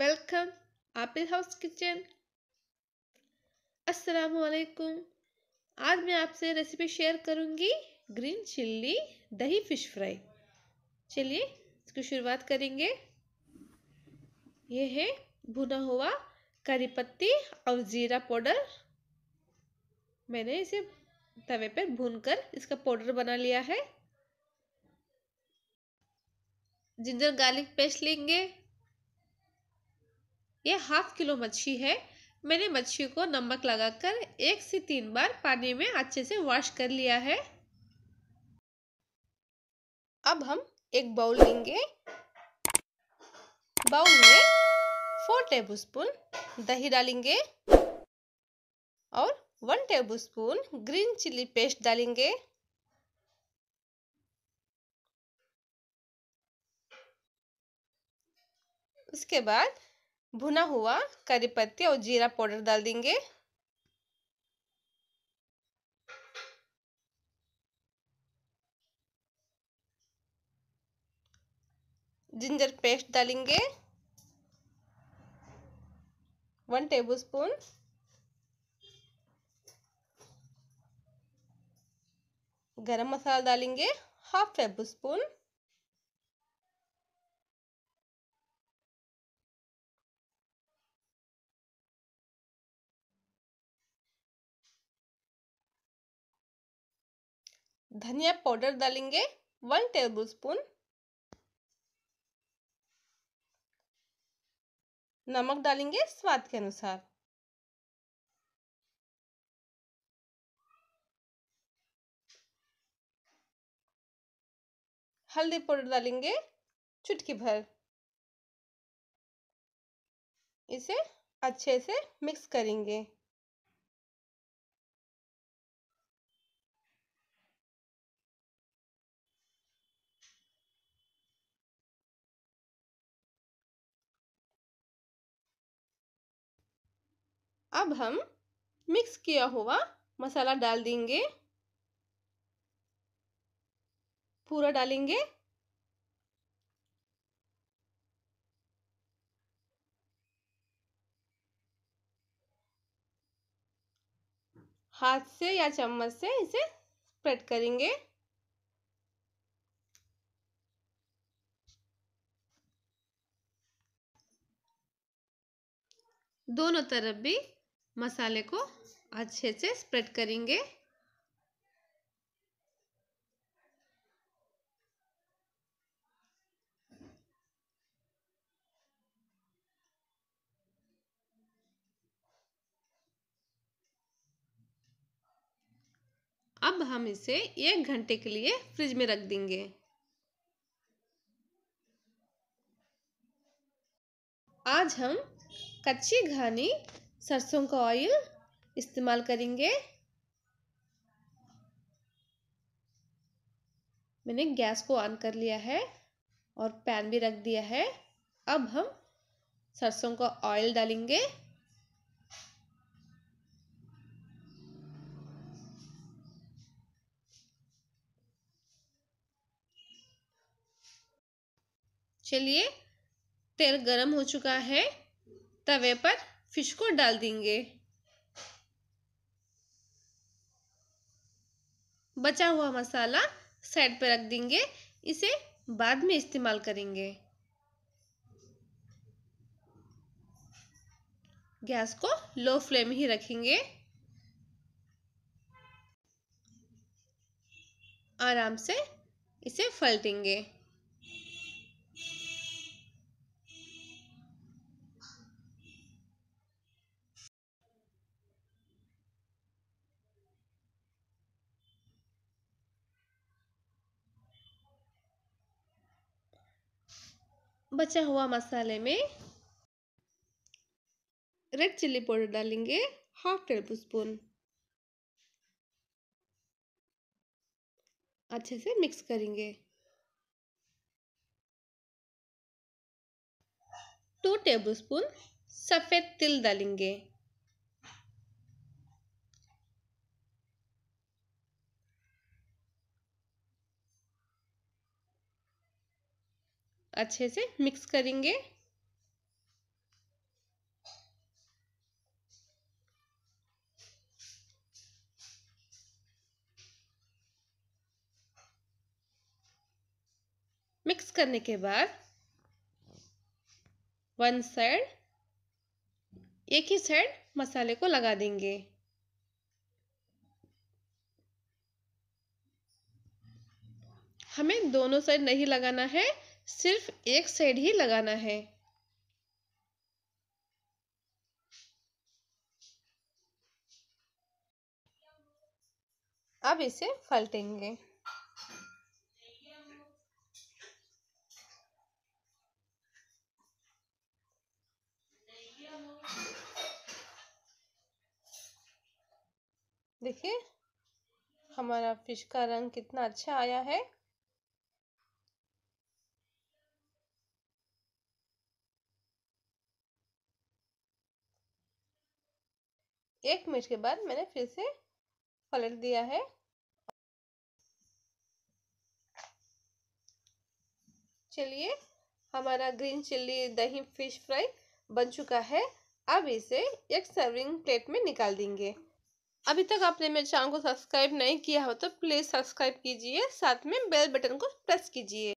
welcome appeal house kitchen अस्सलाम वालेकुम आज मैं आपसे रेसिपी शेयर करूंगी ग्रीन चिल्ली दही फिश फ्राई चलिए इसकी शुरुआत करेंगे ये है भुना हुआ करी पत्ती और ज़ीरा पाउडर मैंने इसे तवे पर भूनकर इसका पाउडर बना लिया है जिंजर गार्लिक पेस्ट लेंगे ये हाफ किलो मच्छी है मैंने मच्छी को नमक लगाकर एक से तीन बार पानी में अच्छे से वॉश कर लिया है अब हम एक बाउल लेंगे बाउल में फोर टेबलस्पून दही डालेंगे और one tablespoon green chilli paste डालेंगे उसके बाद भुना हुआ करी पत्ती और जीरा पाउडर डाल देंगे जिंजर पेस्ट डालेंगे वन टेबलस्पून गरम मसाला डालेंगे हाफ टेबल स्पून धनिया पाउडर डालेंगे वन टेबल स्पून नमक डालेंगे स्वाद के अनुसार हल्दी पाउडर डालेंगे चुटकी भर इसे अच्छे से मिक्स करेंगे अब हम मिक्स किया हुआ मसाला डाल देंगे पूरा डालेंगे हाथ से या चम्मच से इसे स्प्रेड करेंगे दोनों तरफ भी मसाले को अच्छे से स्प्रेड करेंगे अब हम इसे एक घंटे के लिए फ्रिज में रख देंगे आज हम कच्ची घानी सरसों का ऑयल इस्तेमाल करेंगे मैंने गैस को ऑन कर लिया है और पैन भी रख दिया है अब हम सरसों का ऑयल डालेंगे चलिए तेल गरम हो चुका है तवे पर फिश को डाल देंगे बचा हुआ मसाला साइड पर रख देंगे इसे बाद में इस्तेमाल करेंगे गैस को लो फ्लेम ही रखेंगे आराम से इसे फलटेंगे बचा हुआ मसाले में रेड चिल्ली पाउडर डालेंगे हाफ टेबल स्पून अच्छे से मिक्स करेंगे टू टेबलस्पून सफ़ेद तिल डालेंगे अच्छे से मिक्स करेंगे मिक्स करने के बाद वन साइड एक ही साइड मसाले को लगा देंगे हमें दोनों साइड नहीं लगाना है सिर्फ एक साइड ही लगाना है अब इसे फलटेंगे देखिए हमारा फिश का रंग कितना अच्छा आया है एक मिनट के बाद मैंने फिर से पलट दिया है चलिए हमारा ग्रीन चिल्ली दही फिश फ्राई बन चुका है अब इसे एक सर्विंग प्लेट में निकाल देंगे अभी तक आपने मेरे चैनल को सब्सक्राइब नहीं किया हो तो प्लीज़ सब्सक्राइब कीजिए साथ में बेल बटन को प्रेस कीजिए